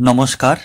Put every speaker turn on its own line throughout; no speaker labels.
नमस्कार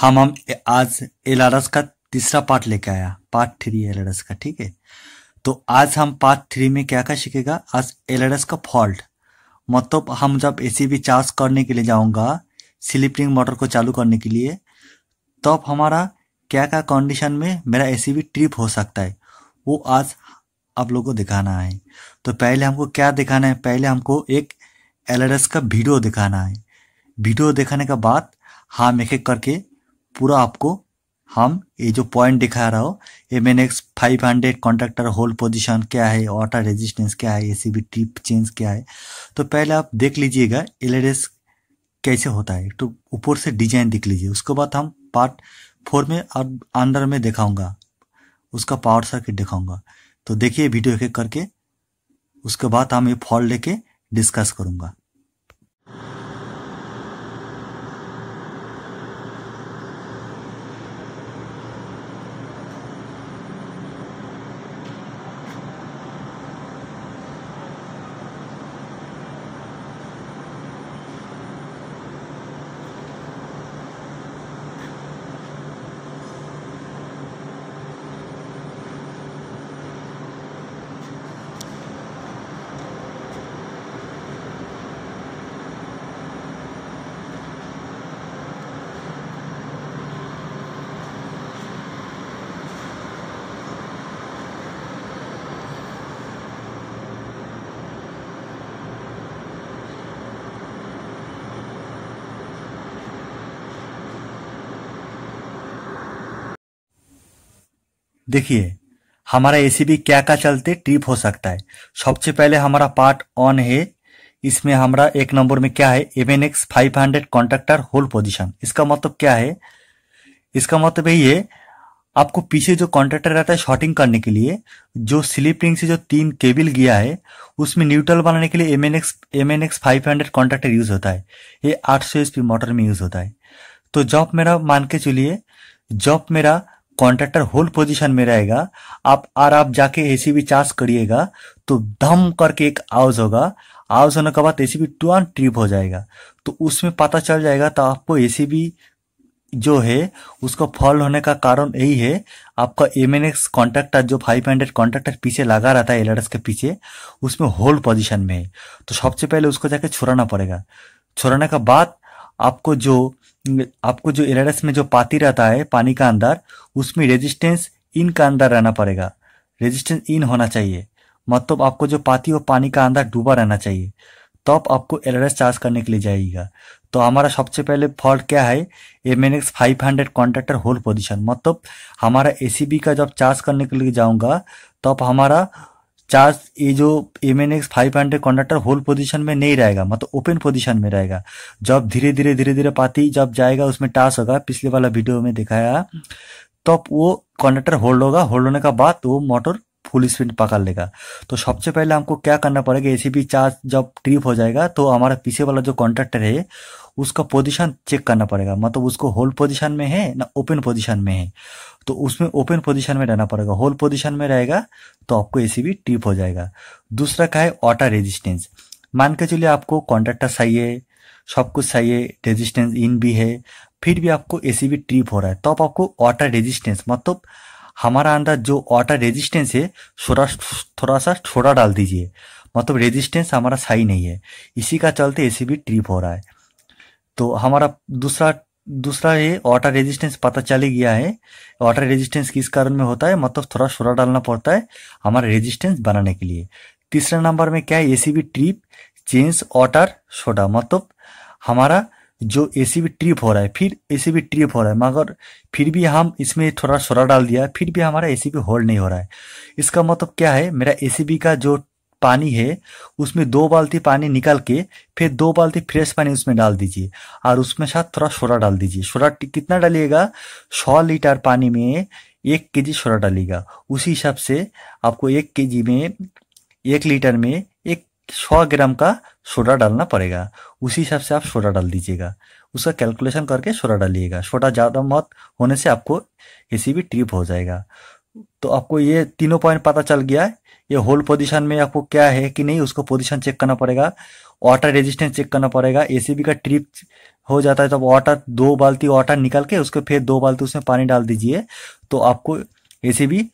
हम हम आज एल का तीसरा पार्ट लेके आया पार्ट थ्री एल का ठीक है तो आज हम पार्ट थ्री में क्या क्या सीखेगा आज एल का फॉल्ट मतलब हम जब ए भी चार्ज करने के लिए जाऊंगा स्लीपिंग मोटर को चालू करने के लिए तब तो हमारा क्या क्या कंडीशन में मेरा ए ट्रिप हो सकता है वो आज आप लोगों को दिखाना है तो पहले हमको क्या दिखाना है पहले हमको एक एल का वीडियो दिखाना है वीडियो दिखाने के बाद हम एक एक करके पूरा आपको हम ये जो पॉइंट दिखा रहा हो M N X five hundred contractor hold position क्या है वाटर रेजिस्टेंस क्या है A C B trip change क्या है तो पहले आप देख लीजिएगा एल कैसे होता है तो ऊपर से डिजाइन देख लीजिए उसके बाद हम पार्ट फोर में और अंदर में दिखाऊंगा उसका पावर सर्किट दिखाऊंगा तो देखिए वीडियो एक एक करके उसके बाद हम ये फॉल्ट लेके डिस्कस करूंगा देखिए हमारा एसीबी क्या का चलते ट्रिप हो सकता है सबसे पहले हमारा पार्ट ऑन है इसमें हमारा एक नंबर में क्या है M X five hundred contractor hole position इसका मतलब क्या है इसका मतलब यही है आपको पीछे जो कॉन्ट्रेक्टर रहता है शॉर्टिंग करने के लिए जो स्लिप रिंग से जो तीन केबिल गया है उसमें न्यूट्रल बनाने के लिए M N X M N X five hundred contractor use होता है ये आठ सौ एच पी मोटर में यूज होता है तो जब मेरा मान के चलिए जब मेरा कॉन्ट्रैक्टर होल्ड पोजीशन में रहेगा आप और आप जाके एसीबी चार्ज करिएगा तो धम करके एक आवाज होगा आवाज होने के बाद एसीबी तुरंत ट्रिप हो जाएगा तो उसमें पता चल जाएगा तो आपको एसीबी जो है उसका फॉल होने का कारण यही है आपका एम एन एक्स कॉन्ट्रेक्टर जो फाइव हंड्रेड कॉन्ट्रेक्टर पीछे लगा रहता है एल के पीछे उसमें होल्ड पोजीशन में है तो सबसे पहले उसको जाके छुड़ाना पड़ेगा छुड़ाने के बाद आपको जो आपको जो एलआरएस में जो पाती रहता है पानी का अंदर उसमें रेजिस्टेंस इन का अंदर रहना पड़ेगा रेजिस्टेंस इन होना चाहिए मतलब आपको जो पाती वो पानी का अंदर डूबा रहना चाहिए तब तो आपको एलआरएस चार्ज करने के लिए जाएगा तो हमारा सबसे पहले फॉल्ट क्या है M N X five hundred contractor hole position मतलब हमारा ए का जब चार्ज करने के लिए जाऊंगा तब तो हमारा चार्ज ये जो M N X five hundred conductor hole position में नहीं रहेगा मतलब ओपन पोजीशन में रहेगा जब धीरे धीरे धीरे धीरे पाती जब जाएगा उसमें टास होगा पिछले वाला वीडियो में दिखाया तब तो वो कंडक्टर होल्ड होगा होल्ड होने का बाद वो मोटर फुल स्पीड पकड़ लेगा तो सबसे पहले हमको क्या करना पड़ेगा एसीपी चार्ज जब ट्रिप हो जाएगा तो हमारा पीछे वाला जो कॉन्ट्रैक्टर है उसका पोजीशन चेक करना पड़ेगा मतलब उसको होल पोजीशन में है ना ओपन पोजीशन में है तो उसमें ओपन पोजीशन में रहना पड़ेगा होल पोजीशन में रहेगा तो आपको ए टिप हो जाएगा दूसरा का है वाटर रेजिस्टेंस मान के चलिए आपको कॉन्ट्रैक्टर चाहिए सब कुछ चाहिए रेजिस्टेंस इन भी है फिर भी आपको ए ट्रिप हो रहा है तब तो आपको वाटर रेजिस्टेंस मतलब हमारा अंदर जो वाटर रेजिस्टेंस है थोड़ा थोड़ा सा छोड़ा डाल दीजिए मतलब रेजिस्टेंस हमारा सही नहीं है इसी का चलते ए ट्रिप हो रहा है तो हमारा दूसरा दूसरा ये वाटर रेजिस्टेंस पता चले गया है वाटर रेजिस्टेंस किस कारण में होता है मतलब थोड़ा सोडा डालना पड़ता है हमारा रेजिस्टेंस बनाने के लिए तीसरा नंबर में क्या है ACB trip change water soda मतलब हमारा जो एसीबी ट्रिप हो रहा है फिर एसीबी ट्रिप हो रहा है मगर फिर भी हम इसमें थोड़ा सोडा डाल दिया फिर भी हमारा एसीबी होल्ड नहीं हो रहा है इसका मतलब क्या है मेरा एसीबी का जो पानी है उसमें दो बाल्टी पानी निकाल के फिर दो बाल्टी फ्रेश पानी उसमें डाल दीजिए और उसमें साथ थोड़ा सोडा डाल दीजिए सोडा कितना डालिएगा सौ लीटर पानी में एक के जी सोडा डालिएगा उसी हिसाब से आपको एक के जी में एक लीटर में एक सौ ग्राम का सोडा डालना पड़ेगा उसी हिसाब से आप सोडा डाल दीजिएगा उसका कैलकुलेशन करके सोडा डालिएगा सोडा ज़्यादा मत होने से आपको भी ट्रिप हो जाएगा तो आपको ये तीनों पॉइंट पता चल गया ये होल पोजीशन में आपको क्या है कि नहीं उसको पोजीशन चेक करना पड़ेगा वाटर रेजिस्टेंस चेक करना पड़ेगा एसीबी का ट्रिप हो जाता है तो वाटर दो बाल्टी वाटर निकाल के उसके फिर दो बाल्टी उसमें पानी डाल दीजिए तो आपको ए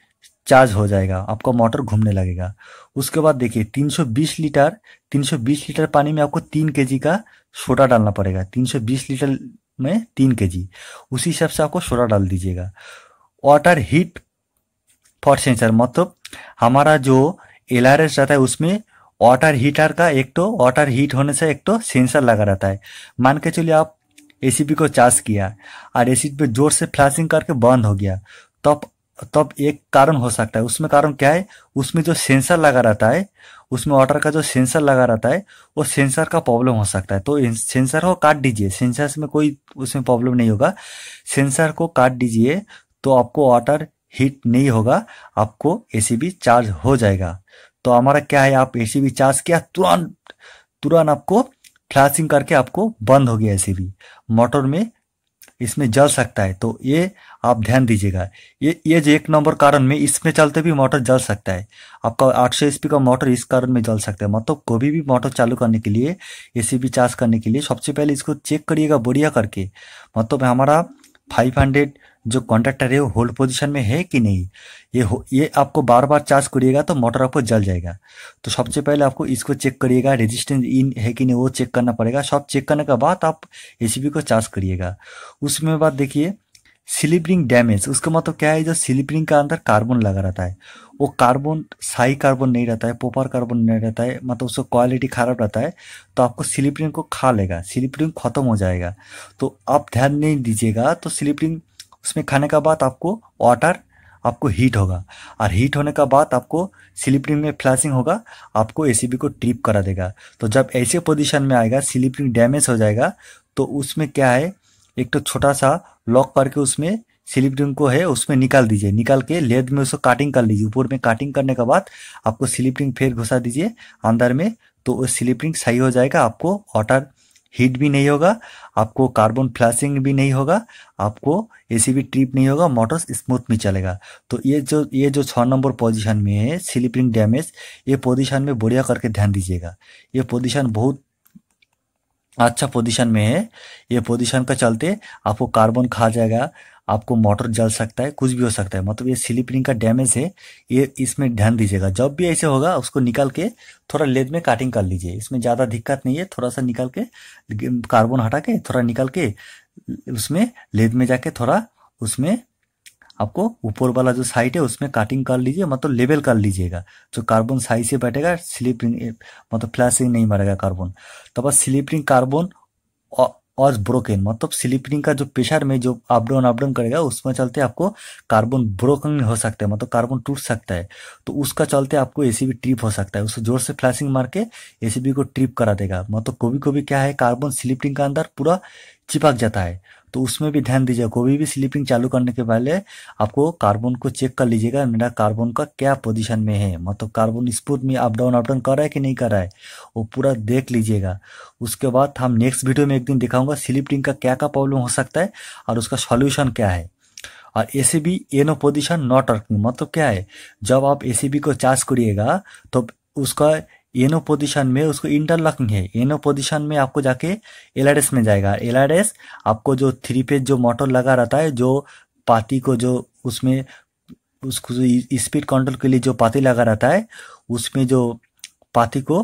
चार्ज हो जाएगा आपका मोटर घूमने लगेगा उसके बाद देखिए 320 लीटर 320 लीटर पानी में आपको तीन के का सोडा डालना पड़ेगा 320 लीटर में तीन के उसी हिसाब से आपको सोडा डाल दीजिएगा वाटर हीट फॉर सेंसर मतलब हमारा जो एल रहता है उसमें वाटर हीटर का एक तो वाटर हीट होने से एक तो सेंसर लगा रहता है मान के चलिए आप ए को चार्ज किया और ए पे जोर से फ्लैशिंग करके बंद हो गया तब तब एक कारण हो सकता है उसमें कारण क्या है उसमें जो सेंसर लगा रहता है उसमें वाटर का जो सेंसर लगा रहता है वो सेंसर का प्रॉब्लम हो सकता है तो सेंसर को काट दीजिए सेंसर में कोई उसमें प्रॉब्लम नहीं होगा सेंसर को काट दीजिए तो आपको वाटर हीट नहीं होगा आपको ए चार्ज हो जाएगा तो हमारा क्या है आप ए चार्ज किया तुरंत तुरंत आपको फ्लैशिंग करके आपको बंद हो गया ए मोटर में इसमें जल सकता है तो ये आप ध्यान दीजिएगा ये ये जो एक नंबर कारण में इसमें चलते भी मोटर जल सकता है आपका 800 सौ का मोटर इस कारण में जल सकता है मतलब कभी भी मोटर चालू करने के लिए ए चार्ज करने के लिए सबसे पहले इसको चेक करिएगा बढ़िया करके मतलब हमारा 500 जो कॉन्ट्रेक्टर है वो होल्ड पोजिशन में है कि नहीं ये हो ये आपको बार बार चार्ज करिएगा तो मोटर आपको जल जाएगा तो सबसे पहले आपको इसको चेक करिएगा रेजिस्टेंस इन है कि नहीं वो चेक करना पड़ेगा सब चेक करने के बाद आप ए को चार्ज करिएगा उसमें बाद देखिए स्लिपरिंग डैमेज उसका मतलब क्या है जो स्लिपरिंग का अंदर कार्बन लगा रहता है वो कार्बन साई कार्बन नहीं रहता है पोपर कार्बन नहीं रहता है मतलब उसका क्वालिटी खराब रहता है तो आपको स्लिपरिंग को खा लेगा स्लिपरिंग खत्म हो जाएगा तो आप ध्यान नहीं दीजिएगा तो स्लिपरिंग उसमें खाने का बाद आपको वाटर आपको हीट होगा और हीट होने का बाद आपको स्लीपरिंग में फ्लैशिंग होगा आपको ए को ट्रिप करा देगा तो जब ऐसे पोजिशन में आएगा स्लीपरिंग डैमेज हो जाएगा तो उसमें क्या है एक तो छोटा सा लॉक करके उसमें स्लिप रिंग को है उसमें निकाल दीजिए निकाल के लेद में उसको काटिंग कर लीजिए ऊपर में काटिंग करने के बाद आपको स्लिप रिंग फिर घुसा दीजिए अंदर में तो वो स्लिप रिंग सही हो जाएगा आपको वाटर हीट भी नहीं होगा आपको कार्बन फ्लैशिंग भी नहीं होगा आपको ऐसी भी ट्रिप नहीं होगा मोटर स्मूथ में चलेगा तो ये जो ये जो छः नंबर पोजीशन में है स्लीपिंग डैमेज ये पोजीशन में बढ़िया करके ध्यान दीजिएगा ये पोजीशन बहुत अच्छा पोजीशन में है ये पोजीशन का चलते आपको कार्बन खा जाएगा आपको मोटर जल सकता है कुछ भी हो सकता है मतलब ये स्लिप रिंग का डैमेज है ये इसमें ध्यान दीजिएगा जब भी ऐसे होगा उसको निकाल के थोड़ा लेद में काटिंग कर लीजिए इसमें ज़्यादा दिक्कत नहीं है थोड़ा सा निकाल के कार्बन हटा के थोड़ा निकाल के उसमें लेद में जाके थोड़ा उसमें आपको ऊपर वाला जो साइड है उसमें कटिंग कर लीजिए मतलब लेवल कर लीजिएगा जो कार्बन साइज से बैठेगा स्लीपरिंग मतलब फ्लैशिंग नहीं मारेगा कार्बन तो बस स्लीपरिंग कार्बन और ब्रोकन मतलब स्लीपरिंग का जो प्रेशर में जो अपडाउन अपडाउन करेगा उसमें चलते आपको कार्बन ब्रोकन हो सकता है मतलब कार्बन टूट सकता है तो उसका चलते आपको ए ट्रिप हो सकता है उसको जोर से फ्लैशिंग मार के ए को ट्रिप करा देगा मतलब कभी कभी क्या है कार्बन स्लीपरिंग का अंदर पूरा चिपक जाता है तो उसमें भी ध्यान दीजिए कोई भी स्लीपिंग चालू करने के पहले आपको कार्बन को चेक कर लीजिएगा मेरा कार्बन का क्या पोजीशन में है मतलब कार्बन स्पूट में अप डाउन अप डाउन कर रहा है कि नहीं कर रहा है वो पूरा देख लीजिएगा उसके बाद हम नेक्स्ट वीडियो में एक दिन दिखाऊंगा स्लीपिंग का क्या का प्रॉब्लम हो सकता है और उसका सॉल्यूशन क्या है और ए सी बी एनो पोजिशन नॉट वर्किंग मतलब क्या है जब आप ए सी बी को चार्ज करिएगा तो उसका एनो पोजीशन में उसको इंटरलॉकिंग है एनो पोजीशन में आपको जाके एल में जाएगा एल आपको जो थ्री पेज जो मोटर लगा रहता है जो पाती को जो उसमें उसको स्पीड कंट्रोल के लिए जो पाती लगा रहता है उसमें जो पाती को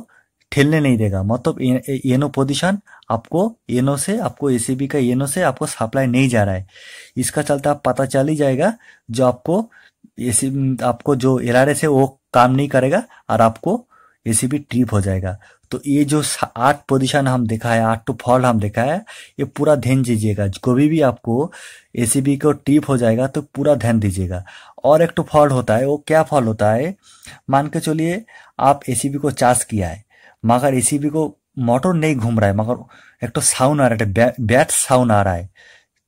ठेलने नहीं देगा मतलब एनो पोजीशन आपको एनो से आपको बी का एनो से आपको सप्लाई नहीं जा रहा है इसका चलता आप पता चल ही जाएगा जो आपको सी आपको जो एल है वो काम नहीं करेगा और आपको ए सी भी ट्रिप हो जाएगा तो ये जो आठ पोजिशन हम देखा है आठ टू तो फॉल हम देखा है ये पूरा ध्यान दीजिएगा कभी भी आपको ए को ट्रिप हो जाएगा तो पूरा ध्यान दीजिएगा और एक टू तो फॉल होता है वो क्या फॉल होता है मान के चलिए आप ए को चार्ज किया है मगर ए को मोटर नहीं घूम रहा है मगर एक तो साउंड आ रहा है बैट साउंड तो आ रहा है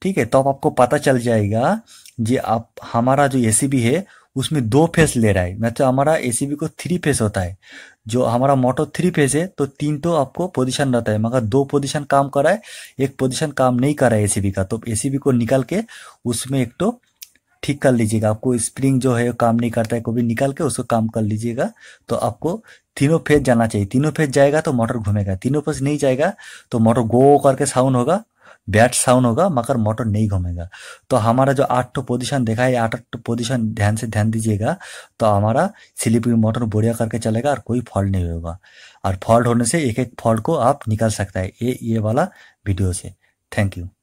ठीक है तो अब आपको पता चल जाएगा जी आप हमारा जो ए है उसमें दो फेस ले रहा है मैं तो हमारा ए को थ्री फेस होता है जो हमारा मोटो थ्री फेस है तो तीन तो आपको पोजीशन रहता है मगर दो पोजीशन काम कर रहा है एक पोजीशन काम नहीं कर रहा है ए का तो ए को निकाल के उसमें एक तो ठीक कर लीजिएगा आपको स्प्रिंग जो है काम नहीं करता है कभी निकाल के उसको काम कर लीजिएगा तो आपको तीनों फेज जाना चाहिए तीनों फेज जाएगा तो मोटर घूमेगा तीनों फेज नहीं जाएगा तो मोटर गो करके साउंड होगा बैट साउंड होगा मगर मोटर नहीं घूमेगा तो हमारा जो आठ तो पोजिशन देखा है आठ आठ पोजिशन ध्यान से ध्यान दीजिएगा तो हमारा स्लीपिंग मोटर बढ़िया करके चलेगा और कोई फॉल्ट नहीं होगा और फॉल्ट होने से एक एक फॉल्ट को आप निकाल सकता है ये ये वाला वीडियो से थैंक यू